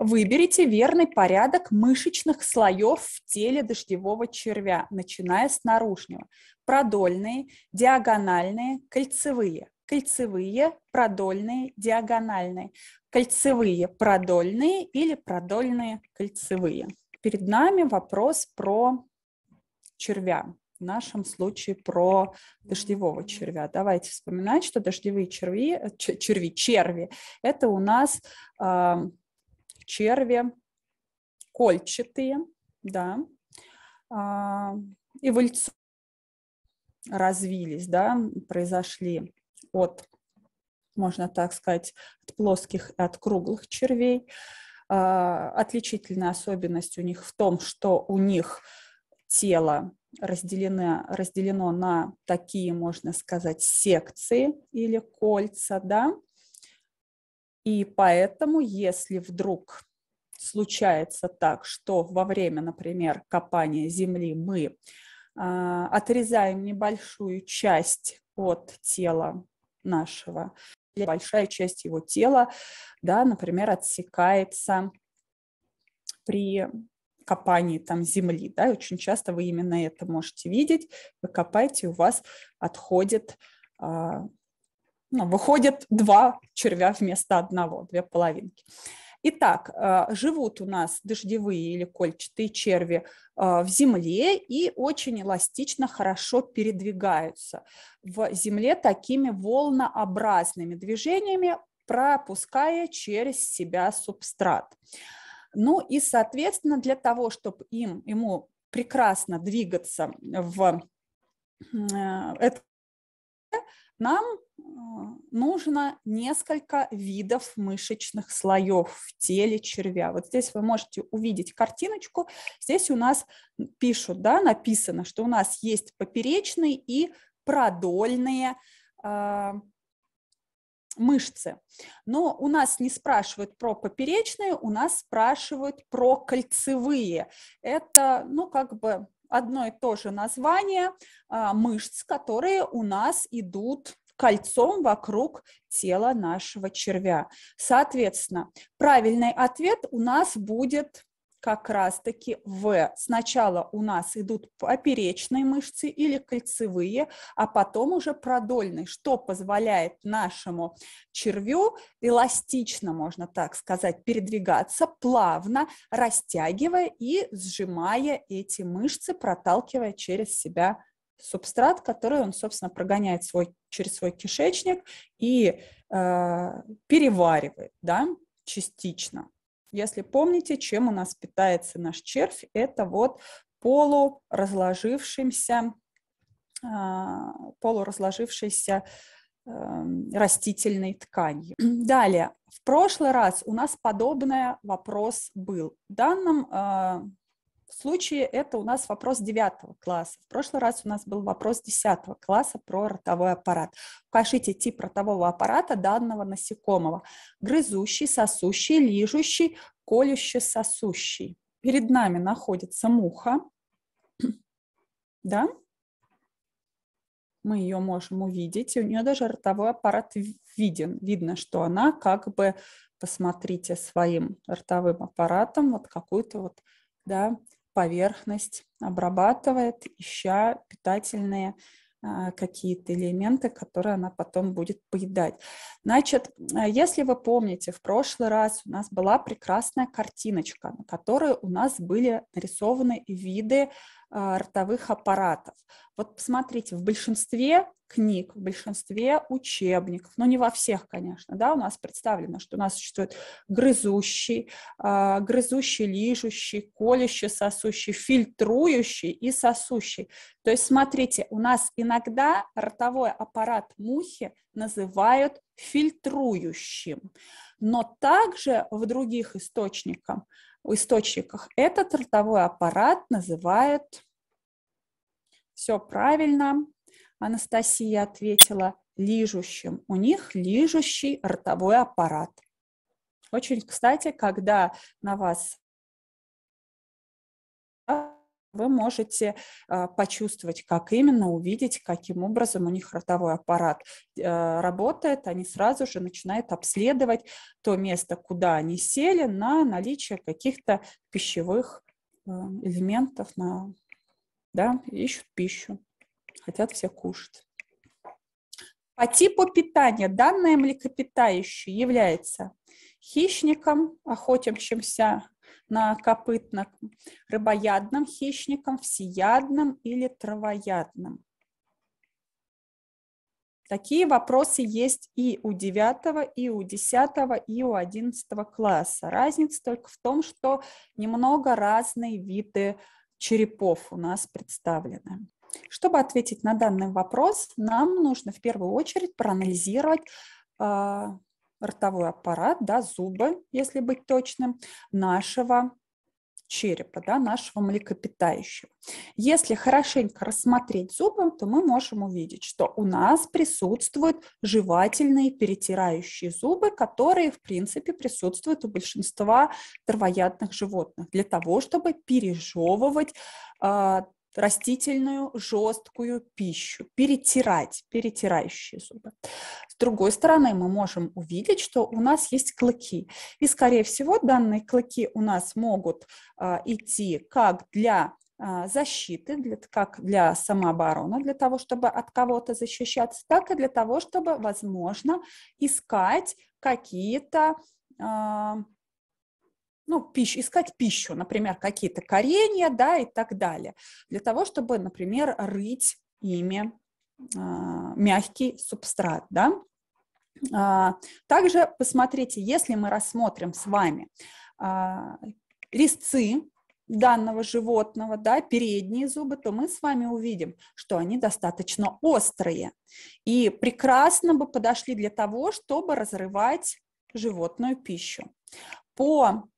Выберите верный порядок мышечных слоев в теле дождевого червя, начиная с наружного. Продольные, диагональные, кольцевые. Кольцевые, продольные, диагональные. Кольцевые, продольные или продольные, кольцевые. Перед нами вопрос про червя. В нашем случае про дождевого червя. Давайте вспоминать, что дождевые черви, э, черви, черви, это у нас э, черви, кольчатые, да, а, эволюционно развились, да, произошли от, можно так сказать, от плоских и от круглых червей. А, отличительная особенность у них в том, что у них тело разделено, разделено на такие, можно сказать, секции или кольца, да, и поэтому, если вдруг случается так, что во время, например, копания земли мы а, отрезаем небольшую часть от тела нашего, большая часть его тела, да, например, отсекается при копании там земли, да, очень часто вы именно это можете видеть, вы копаете, у вас отходит а, ну, выходят два червя вместо одного, две половинки. Итак, э, живут у нас дождевые или кольчатые черви э, в земле и очень эластично, хорошо передвигаются. В земле такими волнообразными движениями, пропуская через себя субстрат. Ну и, соответственно, для того, чтобы им, ему прекрасно двигаться в э, этом нам а, нужно несколько видов мышечных слоев в теле червя. Вот здесь вы можете увидеть картиночку. Здесь у нас пишут, да, написано, что у нас есть поперечные и продольные э, мышцы. Но у нас не спрашивают про поперечные, у нас спрашивают про кольцевые. Это, ну, как бы одно и то же название э, мышц, которые у нас идут кольцом вокруг тела нашего червя. Соответственно, правильный ответ у нас будет как раз-таки В. Сначала у нас идут поперечные мышцы или кольцевые, а потом уже продольные, что позволяет нашему червю эластично, можно так сказать, передвигаться плавно, растягивая и сжимая эти мышцы, проталкивая через себя субстрат, который он, собственно, прогоняет свой, через свой кишечник и э, переваривает, да, частично. Если помните, чем у нас питается наш червь, это вот полуразложившимся, э, полуразложившейся э, растительной тканью. Далее, в прошлый раз у нас подобный вопрос был. В данном э, в случае это у нас вопрос 9 класса. В прошлый раз у нас был вопрос 10 класса про ротовой аппарат. Укажите тип ротового аппарата данного насекомого. Грызущий, сосущий, лижущий, колющий, сосущий. Перед нами находится муха. Да? мы ее можем увидеть, у нее даже ротовой аппарат виден. Видно, что она как бы, посмотрите своим ротовым аппаратом, вот какую-то вот, да, поверхность обрабатывает, ища питательные а, какие-то элементы, которые она потом будет поедать. Значит, а, если вы помните, в прошлый раз у нас была прекрасная картиночка, на которой у нас были нарисованы виды а, ротовых аппаратов. Вот посмотрите, в большинстве книг, в большинстве учебников, но не во всех, конечно, да, у нас представлено, что у нас существует грызущий, э, грызущий, лижущий, колющий, сосущий, фильтрующий и сосущий. То есть, смотрите, у нас иногда ротовой аппарат мухи называют фильтрующим, но также в других источниках, в источниках этот ротовой аппарат называют все правильно, Анастасия ответила, лижущим. У них лижущий ротовой аппарат. Очень, кстати, когда на вас вы можете э, почувствовать, как именно, увидеть, каким образом у них ротовой аппарат э, работает. Они сразу же начинают обследовать то место, куда они сели, на наличие каких-то пищевых э, элементов, на, да, ищут пищу хотят все кушать. По типу питания данное млекопитающее является хищником, охотящимся на копытных, рыбоядным хищником, всеядным или травоядным. Такие вопросы есть и у 9, и у 10, и у 11 класса. Разница только в том, что немного разные виды черепов у нас представлены. Чтобы ответить на данный вопрос, нам нужно в первую очередь проанализировать э, ротовой аппарат, да, зубы, если быть точным, нашего черепа, да, нашего млекопитающего. Если хорошенько рассмотреть зубы, то мы можем увидеть, что у нас присутствуют жевательные перетирающие зубы, которые, в принципе, присутствуют у большинства травоядных животных для того, чтобы пережевывать э, растительную жесткую пищу, перетирать, перетирающие зубы. С другой стороны, мы можем увидеть, что у нас есть клыки. И, скорее всего, данные клыки у нас могут а, идти как для а, защиты, для, как для самообороны, для того, чтобы от кого-то защищаться, так и для того, чтобы, возможно, искать какие-то а, ну, пищу, искать пищу, например, какие-то коренья, да, и так далее, для того, чтобы, например, рыть ими э, мягкий субстрат, да. Э, также посмотрите, если мы рассмотрим с вами э, резцы данного животного, да, передние зубы, то мы с вами увидим, что они достаточно острые и прекрасно бы подошли для того, чтобы разрывать животную пищу. По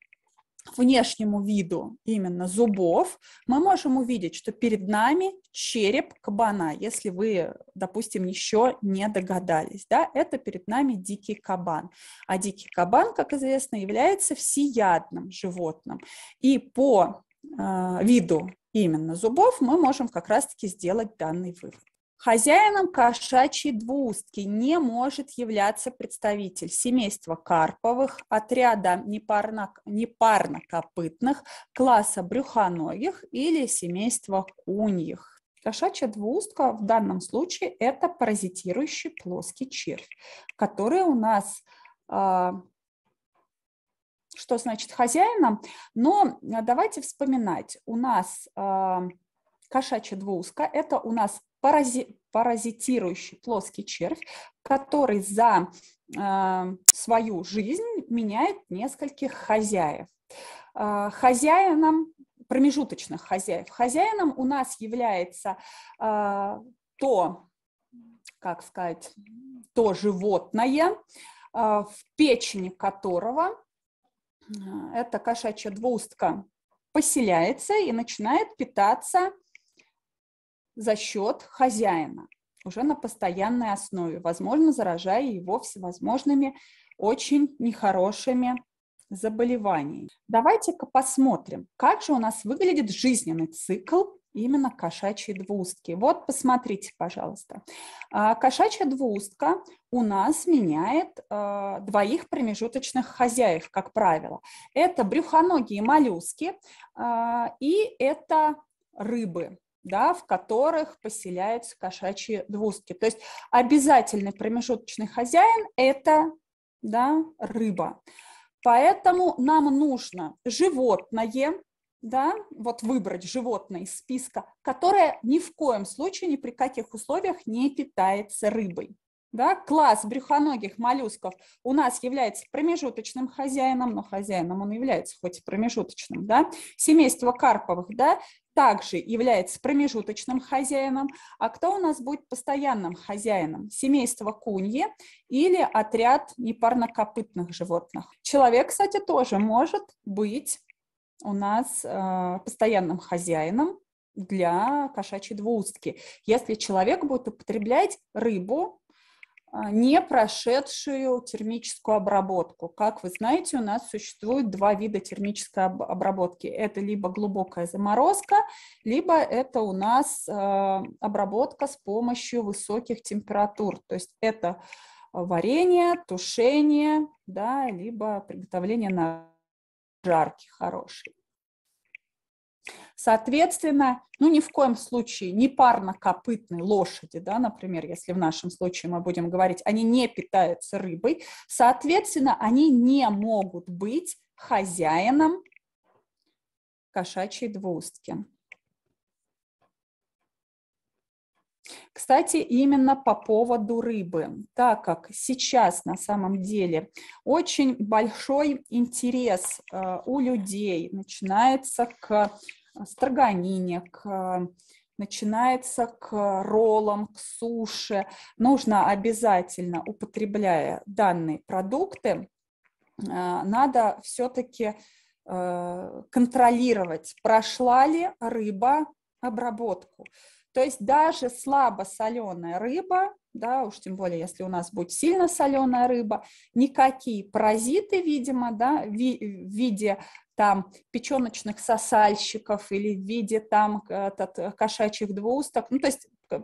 внешнему виду именно зубов, мы можем увидеть, что перед нами череп кабана, если вы, допустим, еще не догадались. Да? Это перед нами дикий кабан. А дикий кабан, как известно, является всеядным животным. И по э, виду именно зубов мы можем как раз-таки сделать данный вывод. Хозяином кошачьей двустки не может являться представитель семейства карповых, отряда непарнокопытных, класса брюхоногих или семейства куньих. Кошачья двустка в данном случае – это паразитирующий плоский червь, который у нас а, что значит хозяином, но давайте вспоминать. У нас а, кошачья двуска – это у нас парази, паразитирующий плоский червь, который за э, свою жизнь меняет нескольких хозяев. Э, хозяином, промежуточных хозяев, хозяином у нас является э, то, как сказать, то животное, э, в печени которого э, эта кошачья двустка поселяется и начинает питаться за счет хозяина уже на постоянной основе, возможно, заражая его всевозможными очень нехорошими заболеваниями. Давайте-ка посмотрим, как же у нас выглядит жизненный цикл именно кошачьей двустки. Вот посмотрите, пожалуйста. А, кошачья двустка у нас меняет а, двоих промежуточных хозяев, как правило. Это брюхоногие моллюски а, и это рыбы да, в которых поселяются кошачьи двустки. То есть обязательный промежуточный хозяин – это да, рыба. Поэтому нам нужно животное, да, вот выбрать животное из списка, которое ни в коем случае, ни при каких условиях не питается рыбой. Да, класс брюхоногих моллюсков у нас является промежуточным хозяином, но хозяином он является хоть и промежуточным. Да? Семейство карповых да, также является промежуточным хозяином, а кто у нас будет постоянным хозяином? Семейство куньи или отряд непарнокопытных животных. Человек, кстати, тоже может быть у нас э, постоянным хозяином для кошачьей двуустки, если человек будет употреблять рыбу а, не прошедшую термическую обработку. Как вы знаете, у нас существует два вида термической обработки. Это либо глубокая заморозка, либо это у нас э, обработка с помощью высоких температур. То есть это варение, тушение, да, либо приготовление на жарке хорошей. Соответственно, ну ни в коем случае не парнокопытной лошади, да, например, если в нашем случае мы будем говорить, они не питаются рыбой, соответственно, они не могут быть хозяином кошачьей двустки. Кстати, именно по поводу рыбы, так как сейчас на самом деле очень большой интерес э, у людей начинается к строганине, к начинается к роллам, к суше. Нужно обязательно, употребляя данные продукты, э, надо все-таки э, контролировать, прошла ли рыба обработку. То есть даже слабо соленая рыба, да, уж тем более, если у нас будет сильно соленая рыба, никакие паразиты, видимо, да, в виде там печеночных сосальщиков или в виде там э, этот, э, кошачьих двусток. Ну, то есть э,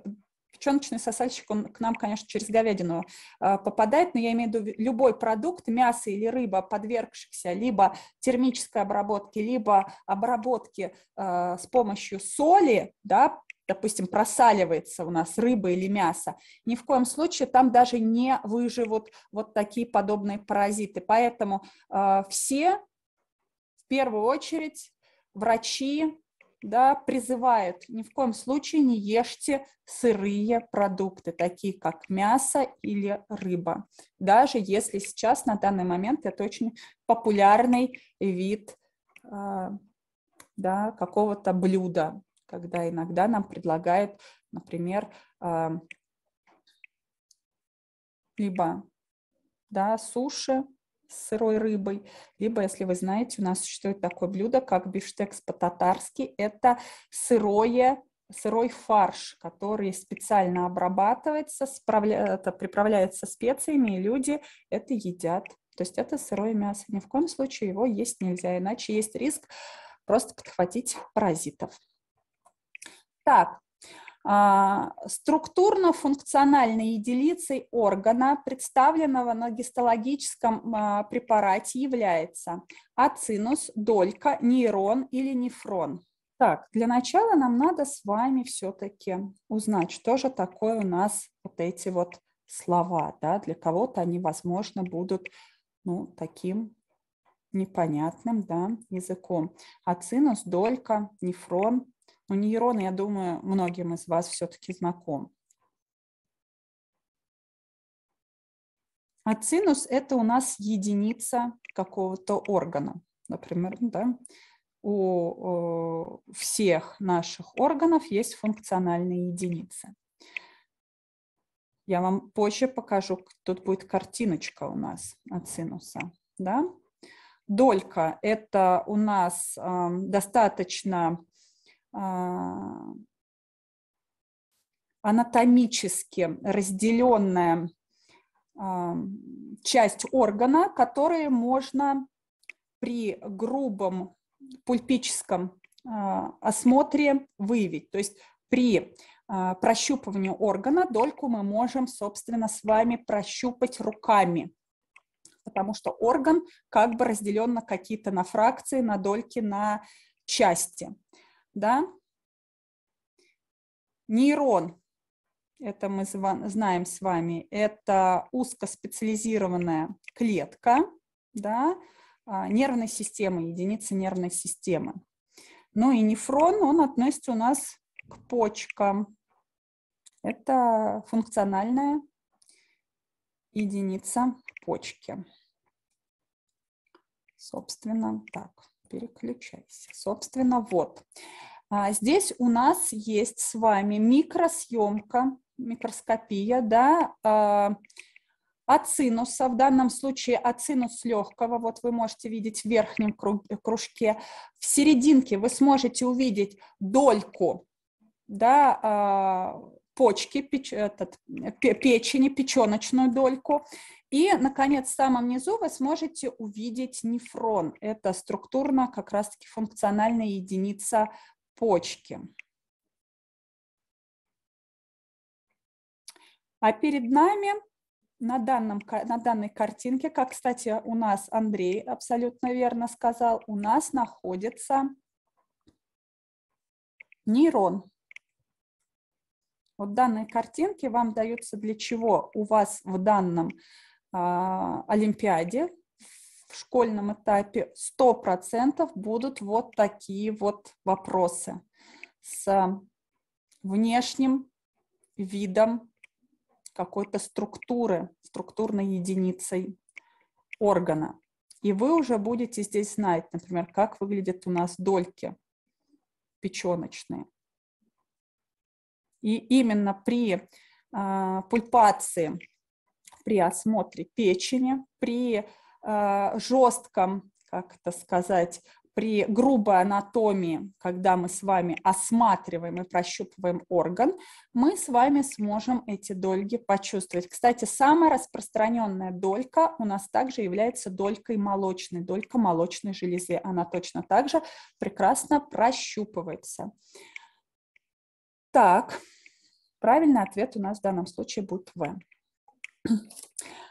печеночный сосальщик, он к нам, конечно, через говядину э, попадает, но я имею в виду любой продукт, мясо или рыба, подвергшихся либо термической обработке, либо обработке э, с помощью соли, да, допустим, просаливается у нас рыба или мясо, ни в коем случае там даже не выживут вот такие подобные паразиты. Поэтому э, все первую очередь врачи да, призывают ни в коем случае не ешьте сырые продукты, такие как мясо или рыба, даже если сейчас на данный момент это очень популярный вид а, да, какого-то блюда, когда иногда нам предлагают, например, а, либо да, суши, с сырой рыбой, либо, если вы знаете, у нас существует такое блюдо, как бифштекс по-татарски, это сырое сырой фарш, который специально обрабатывается, справля... это приправляется специями, и люди это едят. То есть это сырое мясо. Ни в коем случае его есть нельзя, иначе есть риск просто подхватить паразитов. Так, а, структурно-функциональной единицей органа, представленного на гистологическом а, препарате, является ацинус, долька, нейрон или нефрон. Так, для начала нам надо с вами все-таки узнать, что же такое у нас вот эти вот слова. Да? Для кого-то они, возможно, будут ну, таким непонятным да, языком. Ацинус, долька, нефрон, но ну, нейроны, я думаю, многим из вас все-таки знаком. А цинус – это у нас единица какого-то органа, например, да? у э, всех наших органов есть функциональные единицы. Я вам позже покажу, тут будет картиночка у нас от синуса. Да? Долька – это у нас э, достаточно а, анатомически разделенная а, часть органа, которые можно при грубом пульпическом а, осмотре выявить. То есть при прощупывании органа дольку мы можем, собственно, с вами прощупать руками, потому что орган как бы разделен на какие-то на фракции, на дольки, на части да? Нейрон, это мы знаем с вами, это узкоспециализированная клетка, да, а, нервной системы, единицы нервной системы. Ну и нефрон, он относится у нас к почкам. Это функциональная единица почки. Собственно, так. Переключайся. Собственно, вот. А здесь у нас есть с вами микросъемка, микроскопия, да, а, от в данном случае ацинус легкого, вот вы можете видеть в верхнем кружке. В серединке вы сможете увидеть дольку да, а, почки, печ, этот, печени, печеночную дольку. И, наконец, в самом низу вы сможете увидеть нефрон. Это структурно как раз-таки функциональная единица почки. А перед нами на, данном, на данной картинке, как, кстати, у нас Андрей абсолютно верно сказал, у нас находится нейрон. Вот данные картинки вам даются для чего? У вас в данном а, Олимпиаде в школьном этапе 100% будут вот такие вот вопросы с внешним видом какой-то структуры, структурной единицей органа. И вы уже будете здесь знать, например, как выглядят у нас дольки печеночные. И именно при э, пульпации при осмотре печени, при э, жестком, как это сказать, при грубой анатомии, когда мы с вами осматриваем и прощупываем орган, мы с вами сможем эти дольги почувствовать. Кстати, самая распространенная долька у нас также является долькой молочной, долька молочной железы. Она точно так же прекрасно прощупывается. Так, правильный ответ у нас в данном случае будет В.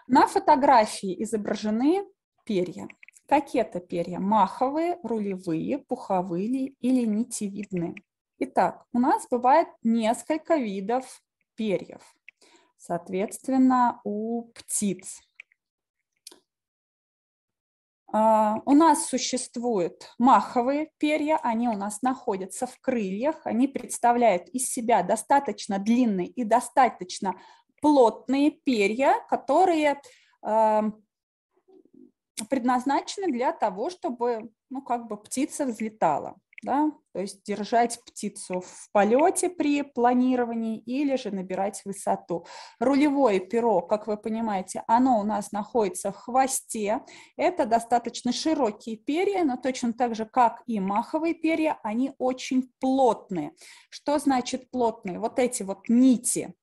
На фотографии изображены перья. Какие это перья? Маховые, рулевые, пуховые или нитевидные? Итак, у нас бывает несколько видов перьев, соответственно, у птиц. А, у нас существуют маховые перья, они у нас находятся в крыльях, они представляют из себя достаточно длинный и достаточно плотные перья, которые эм, предназначены для того, чтобы, ну, как бы птица взлетала, да, то есть держать птицу в полете при планировании или же набирать высоту. Рулевое перо, как вы понимаете, оно у нас находится в хвосте. Это достаточно широкие перья, но точно так же, как и маховые перья, они очень плотные. Что значит плотные? Вот эти вот нити,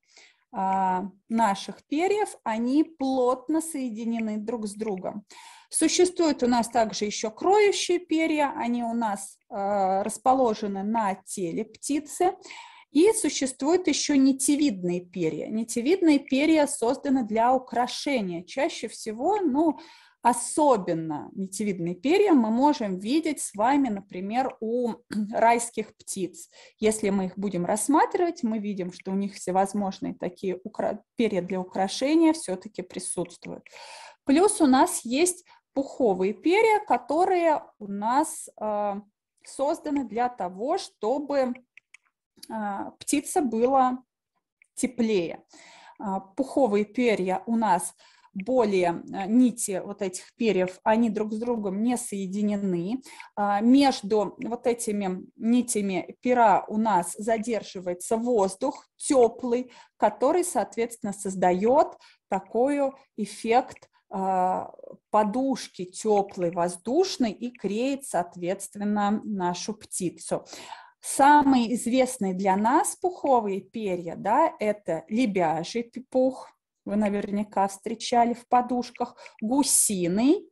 а, наших перьев, они плотно соединены друг с другом. Существуют у нас также еще кроющие перья, они у нас а, расположены на теле птицы. И существуют еще нитевидные перья. Нитевидные перья созданы для украшения. Чаще всего, ну, Особенно нитевидные перья мы можем видеть с вами, например, у райских птиц. Если мы их будем рассматривать, мы видим, что у них всевозможные такие укра... перья для украшения все-таки присутствуют. Плюс у нас есть пуховые перья, которые у нас э, созданы для того, чтобы э, птица была теплее. Э, пуховые перья у нас – более э, нити вот этих перьев, они друг с другом не соединены. А, между вот этими нитями пера у нас задерживается воздух теплый, который, соответственно, создает такой эффект а, подушки теплой, воздушной и креет, соответственно, нашу птицу. Самые известные для нас пуховые перья, да, это лебяжий пух, вы наверняка встречали в подушках, гусиный,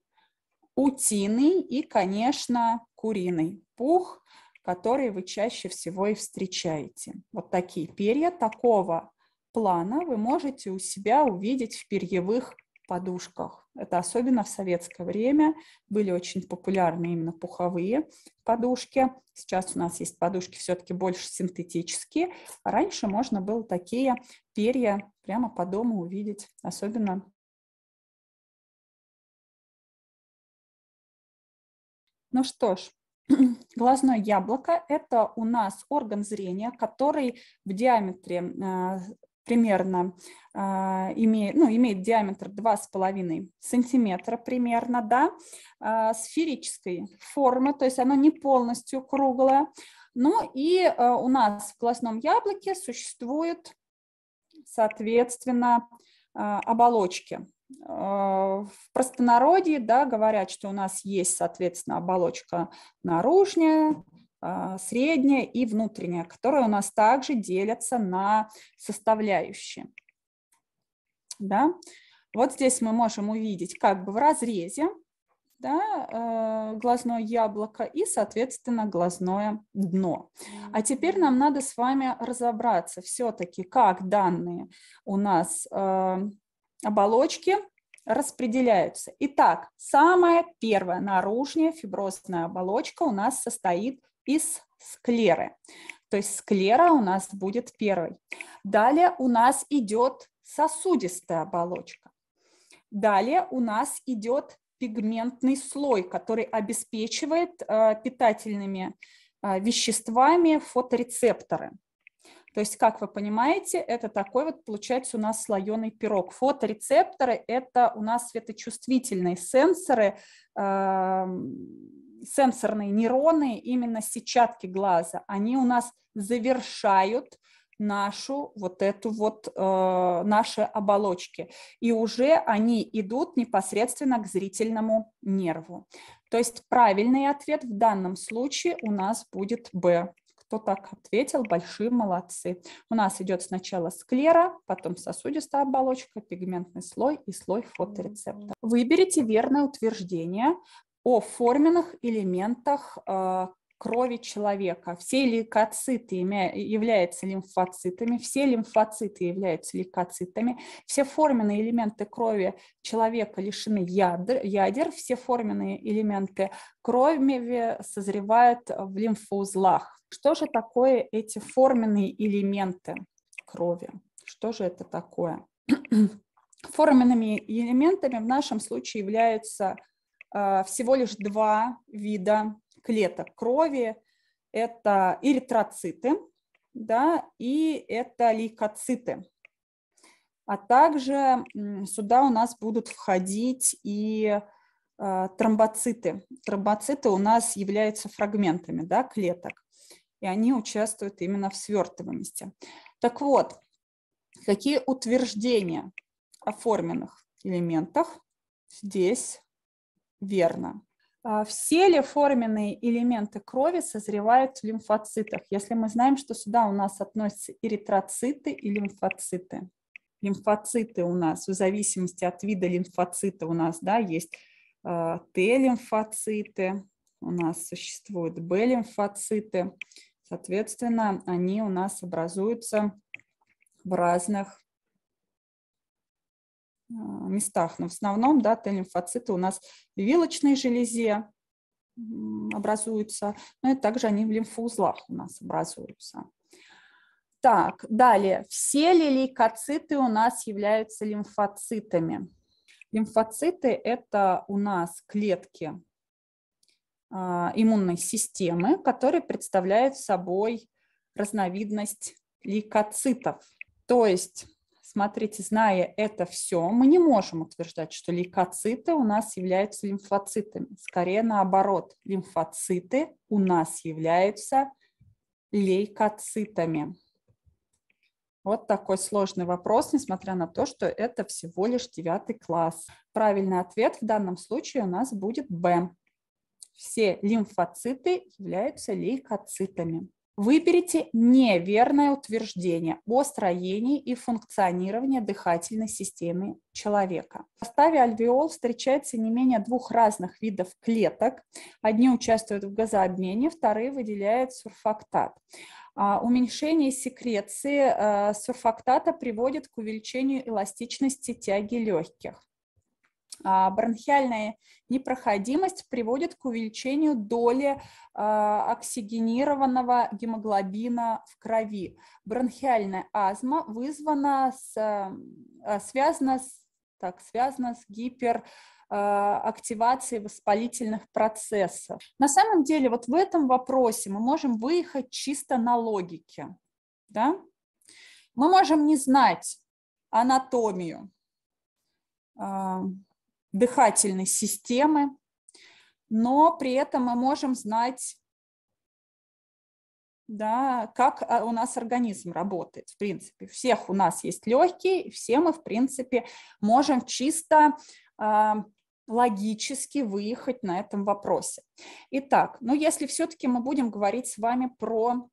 утиный и, конечно, куриный пух, который вы чаще всего и встречаете. Вот такие перья такого плана вы можете у себя увидеть в перьевых подушках. Это особенно в советское время были очень популярны именно пуховые подушки. Сейчас у нас есть подушки все-таки больше синтетические. А раньше можно было такие перья прямо по дому увидеть, особенно Ну что ж, глазное яблоко – это у нас орган зрения, который в диаметре э, примерно а, имеет, ну, имеет диаметр 2,5 сантиметра примерно, да, а, сферической формы, то есть оно не полностью круглое. Ну и э, у нас в глазном яблоке существует, соответственно, а, оболочки. В простонародье да, говорят, что у нас есть, соответственно, оболочка наружная, а, средняя и внутренняя, которые у нас также делятся на составляющие. Да? Вот здесь мы можем увидеть как бы в разрезе да, э, глазное яблоко и, соответственно, глазное дно. А теперь нам надо с вами разобраться все-таки, как данные у нас э, оболочки распределяются. Итак, самая первая наружная фиброзная оболочка у нас состоит из склеры. То есть склера у нас будет первой. Далее у нас идет сосудистая оболочка. Далее у нас идет пигментный слой, который обеспечивает э, питательными э, веществами фоторецепторы. То есть, как вы понимаете, это такой вот получается у нас слоеный пирог. Фоторецепторы – это у нас светочувствительные сенсоры, э, сенсорные нейроны, именно сетчатки глаза, они у нас завершают нашу вот эту вот, э, наши оболочки. И уже они идут непосредственно к зрительному нерву. То есть правильный ответ в данном случае у нас будет «Б». Кто так ответил, большие молодцы. У нас идет сначала склера, потом сосудистая оболочка, пигментный слой и слой фоторецептора. Выберите верное утверждение, о форменных элементах э, крови человека. Все лейкоциты являются лимфоцитами, все лимфоциты являются лейкоцитами, все форменные элементы крови человека лишены ядер, ядер все форменные элементы крови созревают в лимфоузлах. Что же такое эти форменные элементы крови? Что же это такое? Форменными элементами в нашем случае являются Э, всего лишь два вида клеток крови. Это эритроциты да, и это лейкоциты. А также сюда у нас будут входить и э, тромбоциты. Тромбоциты у нас являются фрагментами да, клеток, и они участвуют именно в свертываемости. Так вот, какие утверждения о форменных элементах здесь верно. А, все ли форменные элементы крови созревают в лимфоцитах, если мы знаем, что сюда у нас относятся эритроциты и лимфоциты? Лимфоциты у нас, в зависимости от вида лимфоцита, у нас да, есть а, Т-лимфоциты, у нас существуют Б-лимфоциты. Соответственно, они у нас образуются в разных а, местах, но в основном да, Т-лимфоциты у нас в вилочной железе образуются, но ну и также они в лимфоузлах у нас образуются. Так, далее. Все ли лейкоциты у нас являются лимфоцитами? Лимфоциты – это у нас клетки а, иммунной системы, которые представляют собой разновидность лейкоцитов. То есть смотрите, зная это все, мы не можем утверждать, что лейкоциты у нас являются лимфоцитами. Скорее наоборот, лимфоциты у нас являются лейкоцитами. Вот такой сложный вопрос, несмотря на то, что это всего лишь девятый класс. Правильный ответ в данном случае у нас будет Б. Все лимфоциты являются лейкоцитами. Выберите неверное утверждение о строении и функционировании дыхательной системы человека. В составе альвеол встречается не менее двух разных видов клеток. Одни участвуют в газообмене, вторые выделяют сурфактат. А, уменьшение секреции э, сурфактата приводит к увеличению эластичности тяги легких. А, бронхиальная непроходимость приводит к увеличению доли а, оксигенированного гемоглобина в крови. Бронхиальная астма вызвана с, а, связана с, так, связана с гипер активации воспалительных процессов. На самом деле вот в этом вопросе мы можем выехать чисто на логике. Да? Мы можем не знать анатомию, дыхательной системы, но при этом мы можем знать, да, как а, у нас организм работает. В принципе, всех у нас есть легкие, все мы, в принципе, можем чисто а, логически выехать на этом вопросе. Итак, ну если все-таки мы будем говорить с вами про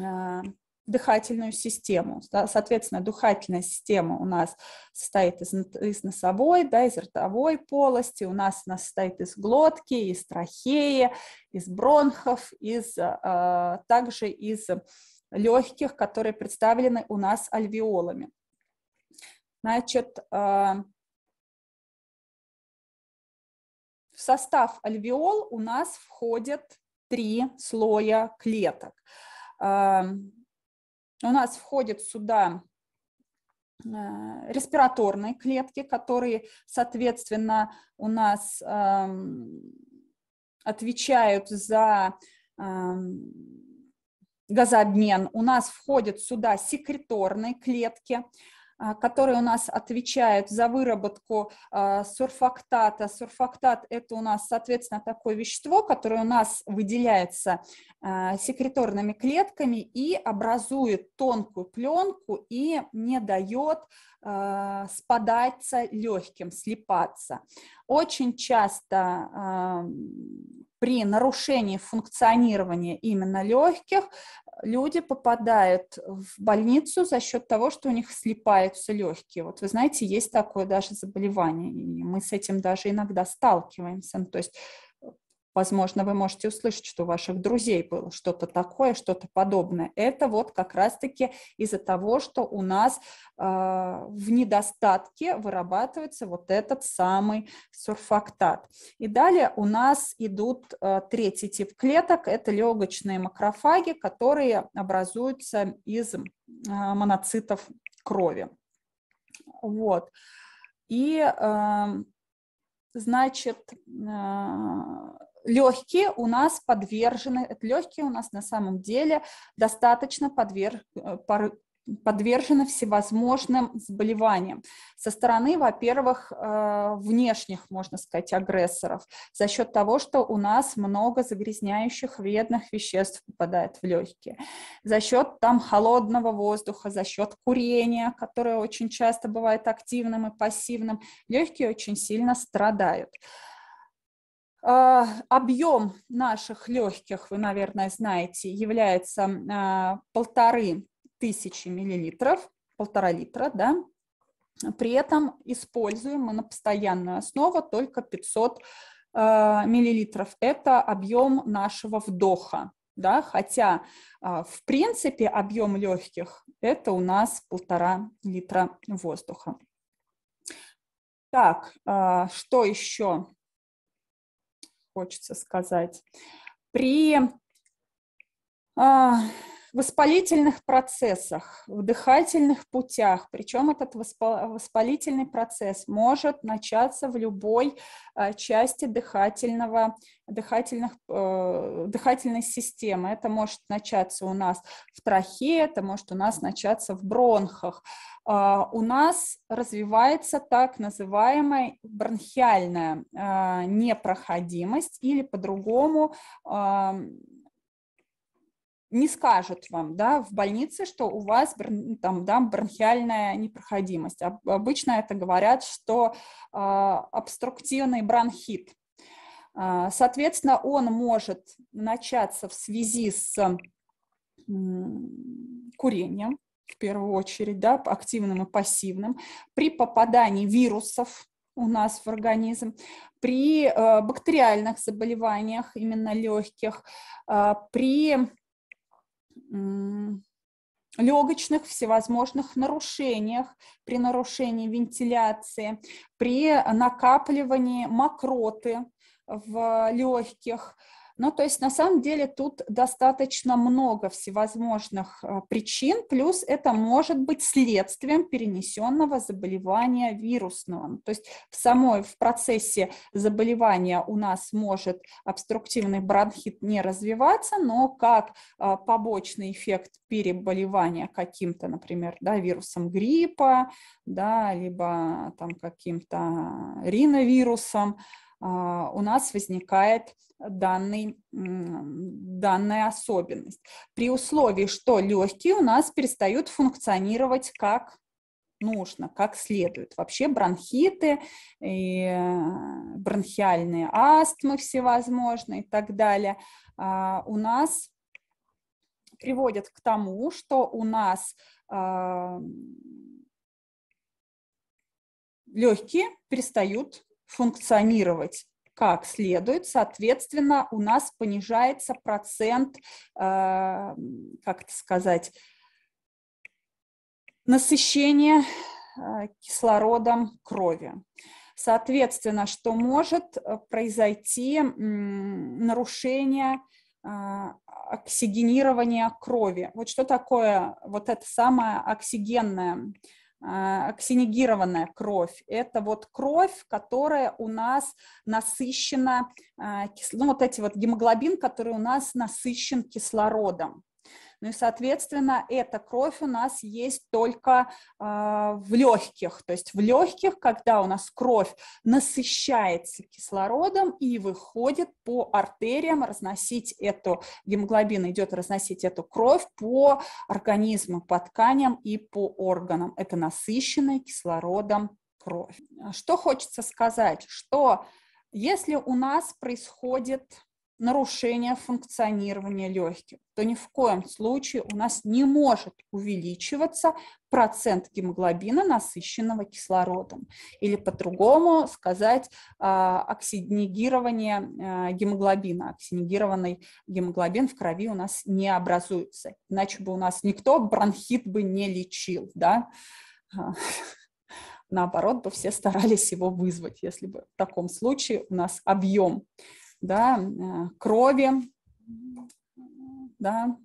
а, дыхательную систему. соответственно, дыхательная система у нас состоит из, из носовой, да, из ротовой полости, у нас она состоит из глотки, из трахеи, из бронхов, из, э, также из легких, которые представлены у нас альвеолами. Значит, э, в состав альвеол у нас входят три слоя клеток. У нас входят сюда э, респираторные клетки, которые, соответственно, у нас эм, отвечают за эм, газообмен. У нас входят сюда секреторные клетки, а, который у нас отвечает за выработку а, сурфактата. Сурфактат – это у нас, соответственно, такое вещество, которое у нас выделяется а, секреторными клетками и образует тонкую пленку и не дает спадаться легким, слипаться. Очень часто при нарушении функционирования именно легких люди попадают в больницу за счет того, что у них слипаются легкие. Вот вы знаете, есть такое даже заболевание, и мы с этим даже иногда сталкиваемся. Ну, то есть Возможно, вы можете услышать, что у ваших друзей было что-то такое, что-то подобное. Это вот как раз-таки из-за того, что у нас э, в недостатке вырабатывается вот этот самый сурфактат. И далее у нас идут э, третий тип клеток. Это легочные макрофаги, которые образуются из э, моноцитов крови. Вот. И, э, значит... Э, легкие у нас подвержены, легкие у нас на самом деле достаточно подверг, э, подвержены всевозможным заболеваниям со стороны, во-первых, э, внешних, можно сказать, агрессоров, за счет того, что у нас много загрязняющих вредных веществ попадает в легкие, за счет там холодного воздуха, за счет курения, которое очень часто бывает активным и пассивным, легкие очень сильно страдают. А, объем наших легких, вы, наверное, знаете, является а, полторы тысячи миллилитров, полтора литра, да. При этом используем мы на постоянную основу только 500 а, миллилитров. Это объем нашего вдоха, да, хотя в принципе объем легких это у нас полтора литра воздуха. Так, что еще? хочется сказать. При а, воспалительных процессах, в дыхательных путях. Причем этот воспалительный процесс может начаться в любой э, части дыхательного, дыхательных, э, дыхательной системы. Это может начаться у нас в трахе, это может у нас начаться в бронхах. А, у нас развивается так называемая бронхиальная э, непроходимость или по-другому не скажут вам, да, в больнице, что у вас там, да, бронхиальная непроходимость. Обычно это говорят, что э, обструктивный бронхит. А, соответственно, он может начаться в связи с курением, в первую очередь, да, активным и пассивным, при попадании вирусов у нас в организм, при э, бактериальных заболеваниях, именно легких, а, при легочных всевозможных нарушениях, при нарушении вентиляции, при накапливании мокроты в легких, ну, то есть на самом деле тут достаточно много всевозможных э, причин, плюс это может быть следствием перенесенного заболевания вирусного. Ну, то есть в самой, в процессе заболевания у нас может обструктивный бронхит не развиваться, но как э, побочный эффект переболевания каким-то, например, да, вирусом гриппа, да, либо там каким-то риновирусом, а, у нас возникает данный, данная особенность. При условии, что легкие у нас перестают функционировать как нужно, как следует. Вообще бронхиты, и э, бронхиальные астмы всевозможные и так далее а, у нас приводят к тому, что у нас а, легкие перестают функционировать как следует, соответственно, у нас понижается процент, э, как это сказать, насыщения э, кислородом крови. Соответственно, что может э, произойти нарушение оксигенирования крови. Вот что такое вот это самое оксигенное а, оксинегированная кровь. Это вот кровь, которая у нас насыщена, а, ну вот эти вот гемоглобин, который у нас насыщен кислородом. Ну и, соответственно, эта кровь у нас есть только э, в легких. То есть в легких, когда у нас кровь насыщается кислородом и выходит по артериям разносить эту, гемоглобин идет разносить эту кровь по организму, по тканям и по органам. Это насыщенная кислородом кровь. Что хочется сказать, что если у нас происходит нарушение функционирования легких, то ни в коем случае у нас не может увеличиваться процент гемоглобина, насыщенного кислородом. Или по-другому сказать, а, оксигенирование а, гемоглобина. Оксигенированный гемоглобин в крови у нас не образуется. Иначе бы у нас никто бронхит бы не лечил. Да? А, наоборот, бы все старались его вызвать, если бы в таком случае у нас объем да, э, крови, да,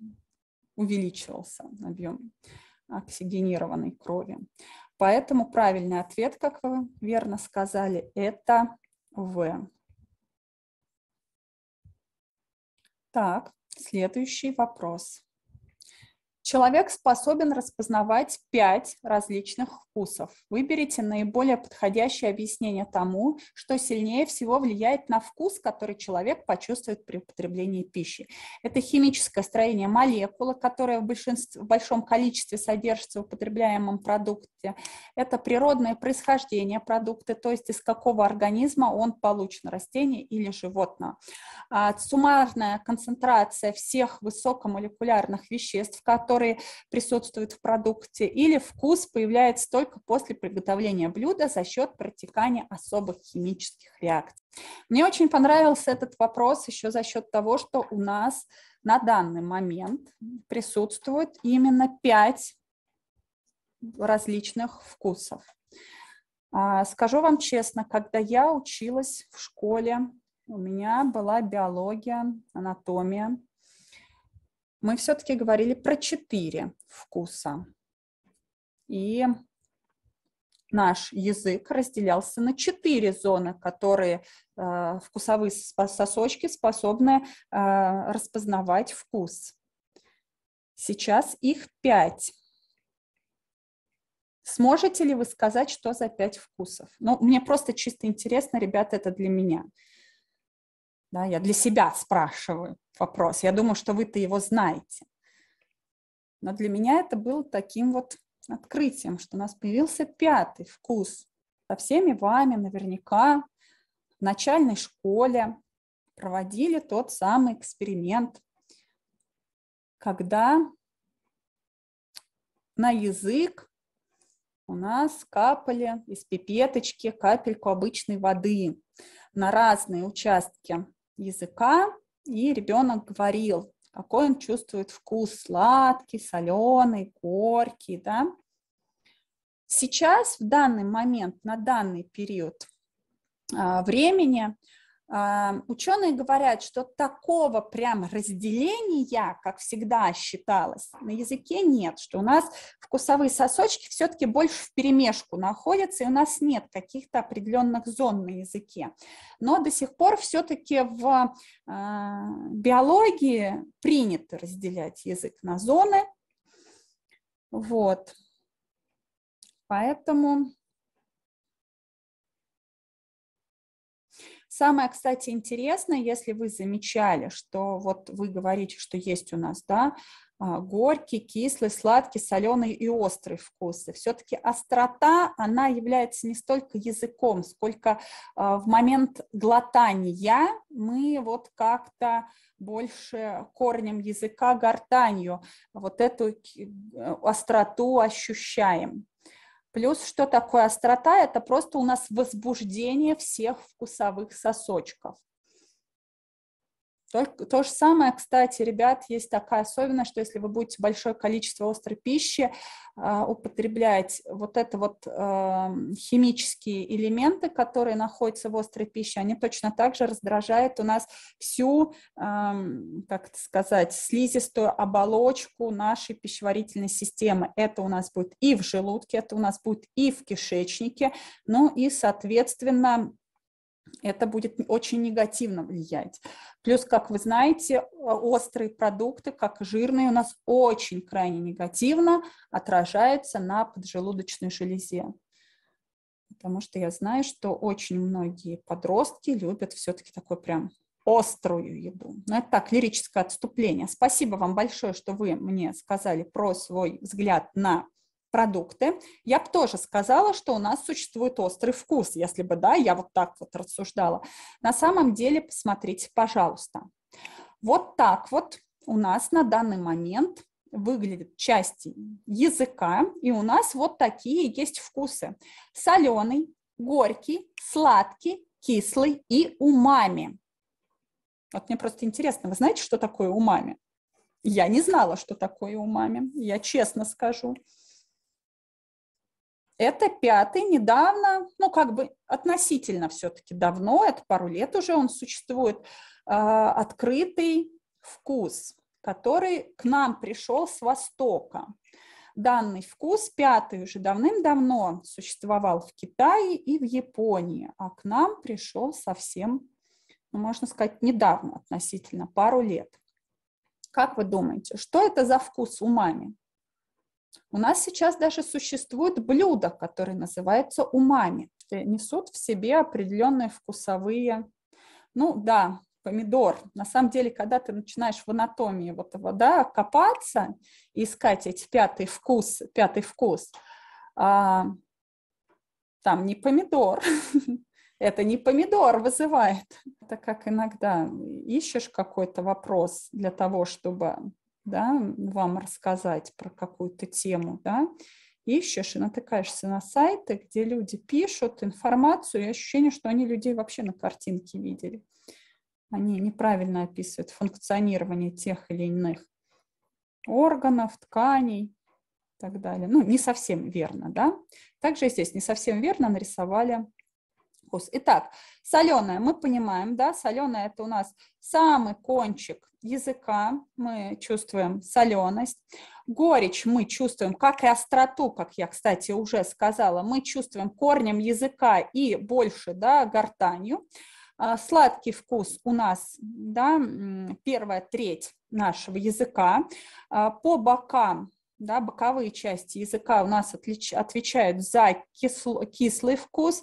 увеличивался объем оксигенированной крови. Поэтому правильный ответ, как вы верно сказали, это В. Так, следующий вопрос. Человек способен распознавать пять различных вкусов. Выберите наиболее подходящее объяснение тому, что сильнее всего влияет на вкус, который человек почувствует при употреблении пищи. Это химическое строение молекулы, которая в, в большом количестве содержится в употребляемом продукте. Это природное происхождение продукта, то есть из какого организма он получен, растение или животное. А, суммарная концентрация всех высокомолекулярных веществ, которые которые присутствуют в продукте, или вкус появляется только после приготовления блюда за счет протекания особых химических реакций. Мне очень понравился этот вопрос еще за счет того, что у нас на данный момент присутствует именно пять различных вкусов. А, скажу вам честно, когда я училась в школе, у меня была биология, анатомия, мы все-таки говорили про четыре вкуса. И наш язык разделялся на четыре зоны, которые э, вкусовые сосочки способны э, распознавать вкус. Сейчас их пять. Сможете ли вы сказать, что за пять вкусов? Ну, мне просто чисто интересно, ребята, это для меня. Да, я для себя спрашиваю вопрос. Я думаю, что вы-то его знаете. Но для меня это было таким вот открытием, что у нас появился пятый вкус со всеми вами наверняка в начальной школе проводили тот самый эксперимент, когда на язык у нас капали из пипеточки капельку обычной воды на разные участки языка, и ребенок говорил, какой он чувствует вкус, сладкий, соленый, горький, да. Сейчас, в данный момент, на данный период а, времени Ученые говорят, что такого прям разделения, как всегда считалось, на языке нет, что у нас вкусовые сосочки все-таки больше в перемешку находятся, и у нас нет каких-то определенных зон на языке. Но до сих пор все-таки в а, биологии принято разделять язык на зоны. Вот. Поэтому Самое, кстати, интересное, если вы замечали, что вот вы говорите, что есть у нас, да, а, горький, кислый, сладкий, соленый и острый вкусы. Все-таки острота, она является не столько языком, сколько а, в момент глотания мы вот как-то больше корнем языка, гортанью вот эту э, остроту ощущаем. Плюс что такое острота? Это просто у нас возбуждение всех вкусовых сосочков. То, то же самое, кстати, ребят, есть такая особенность, что если вы будете большое количество острой пищи э, употреблять, вот это вот э, химические элементы, которые находятся в острой пище, они точно так же раздражают у нас всю, э, как это сказать, слизистую оболочку нашей пищеварительной системы. Это у нас будет и в желудке, это у нас будет и в кишечнике, ну и, соответственно, это будет очень негативно влиять. Плюс, как вы знаете, э, острые продукты, как жирные, у нас очень крайне негативно отражаются на поджелудочной железе. Потому что я знаю, что очень многие подростки любят все-таки такой прям острую еду. Ну это так, лирическое отступление. Спасибо вам большое, что вы мне сказали про свой взгляд на продукты. Я бы тоже сказала, что у нас существует острый вкус, если бы, да, я вот так вот рассуждала. На самом деле, посмотрите, пожалуйста. Вот так вот у нас на данный момент выглядят части языка, и у нас вот такие есть вкусы. Соленый, горький, сладкий, кислый и умами. Вот мне просто интересно, вы знаете, что такое умами? Я не знала, что такое умами, я честно скажу. Это пятый, недавно, ну как бы относительно все-таки давно, это пару лет уже он существует, а, открытый вкус, который к нам пришел с Востока. Данный вкус, пятый уже давным-давно существовал в Китае и в Японии, а к нам пришел совсем, ну, можно сказать, недавно относительно, пару лет. Как вы думаете, что это за вкус у умами? У нас сейчас даже существует блюдо, которое называется умами. Несут в себе определенные вкусовые... Ну да, помидор. На самом деле, когда ты начинаешь в анатомии вот этого, да, копаться искать эти пятый вкус, пятый вкус, а, там не помидор, это не помидор вызывает. Это как иногда ищешь какой-то вопрос для того, чтобы да, вам рассказать про какую-то тему, да, и ищешь и натыкаешься на сайты, где люди пишут информацию и ощущение, что они людей вообще на картинке видели. Они неправильно описывают функционирование тех или иных органов, тканей и так далее. Ну, не совсем верно, да? Также здесь не совсем верно нарисовали вкус. Итак, соленая мы понимаем, да, соленая это у нас самый кончик языка мы чувствуем соленость, горечь мы чувствуем, как и остроту, как я, кстати, уже сказала, мы чувствуем корнем языка и больше, да, гортанью. А, сладкий вкус у нас, да, первая треть нашего языка. А, по бокам да, боковые части языка у нас отлич, отвечают за кисло, кислый вкус.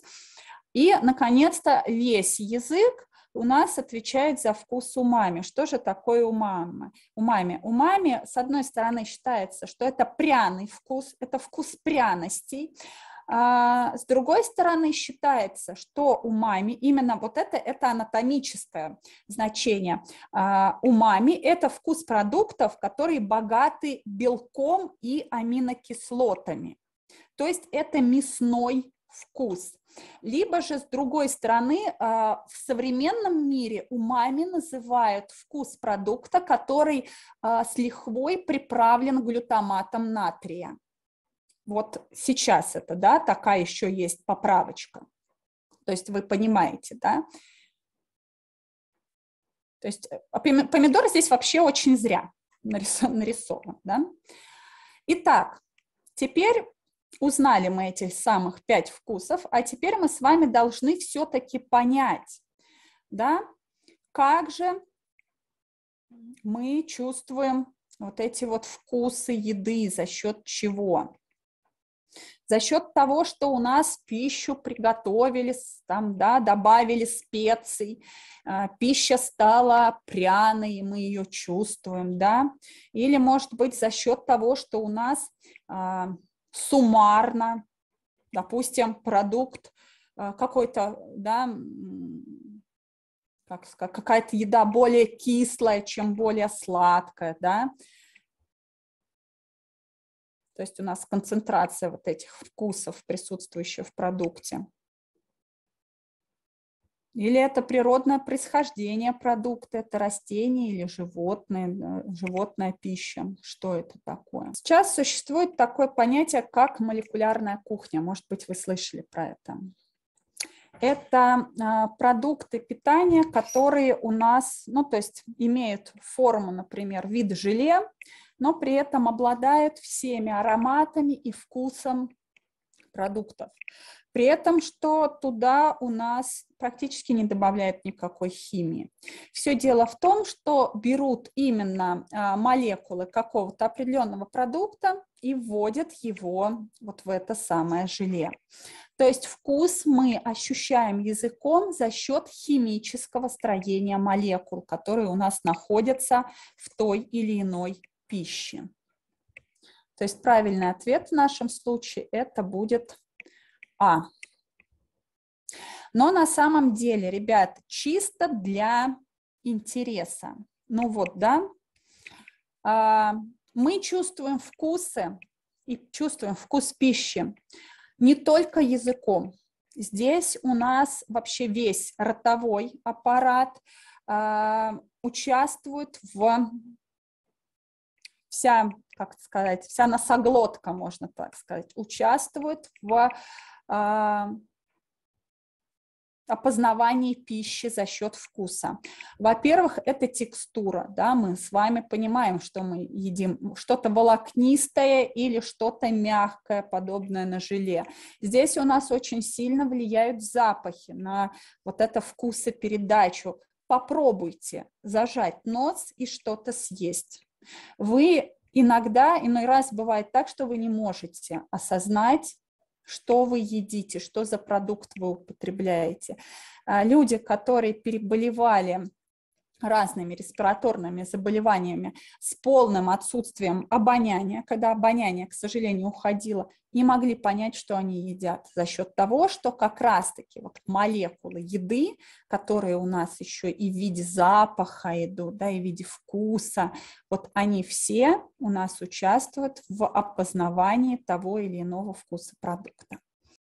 И, наконец-то, весь язык у нас отвечает за вкус умами. Что же такое умами? Умами, умами с одной стороны, считается, что это пряный вкус, это вкус пряностей, а, с другой стороны, считается, что умами, именно вот это, это анатомическое значение, а, умами – это вкус продуктов, которые богаты белком и аминокислотами. То есть это мясной вкус. Либо же, с другой стороны, а, в современном мире умами называют вкус продукта, который а, с лихвой приправлен глютаматом натрия. Вот сейчас это, да, такая еще есть поправочка. То есть вы понимаете, да? То есть э, а помидор здесь вообще очень зря нарисован, да? Итак, теперь Узнали мы этих самых пять вкусов, а теперь мы с вами должны все-таки понять, да, как же мы чувствуем вот эти вот вкусы еды, за счет чего? За счет того, что у нас пищу приготовили, там, да, добавили специй, а, пища стала пряной, и мы ее чувствуем, да, или, может быть, за счет того, что у нас а, суммарно, допустим, продукт э, какой-то, да, как, какая-то еда более кислая, чем более сладкая, да. То есть у нас концентрация вот этих вкусов, присутствующих в продукте. Или это природное происхождение продукта, это растение или животное, э, животная пища, что это такое. Сейчас существует такое понятие, как молекулярная кухня, может быть, вы слышали про это. Это а, продукты питания, которые у нас, ну, то есть имеют форму, например, вид желе, но при этом обладают всеми ароматами и вкусом продуктов. При этом, что туда у нас практически не добавляют никакой химии. Все дело в том, что берут именно а, молекулы какого-то определенного продукта и вводят его вот в это самое желе. То есть вкус мы ощущаем языком за счет химического строения молекул, которые у нас находятся в той или иной пище. То есть правильный ответ в нашем случае это будет а. Но на самом деле, ребят, чисто для интереса. Ну вот, да. А, мы чувствуем вкусы и чувствуем вкус пищи не только языком. Здесь у нас вообще весь ротовой аппарат а, участвует в вся, как сказать, вся носоглотка, можно так сказать, участвует в а, опознавание пищи за счет вкуса. Во-первых, это текстура, да, мы с вами понимаем, что мы едим что-то волокнистое или что-то мягкое, подобное на желе. Здесь у нас очень сильно влияют запахи на вот это вкусопередачу. Попробуйте зажать нос и что-то съесть. Вы иногда, иной раз бывает так, что вы не можете осознать что вы едите, что за продукт вы употребляете. А люди, которые переболевали разными респираторными заболеваниями, с полным отсутствием обоняния, когда обоняние, к сожалению, уходило, не могли понять, что они едят за счет того, что как раз-таки вот молекулы еды, которые у нас еще и в виде запаха идут, да, и в виде вкуса, вот они все у нас участвуют в опознавании того или иного вкуса продукта.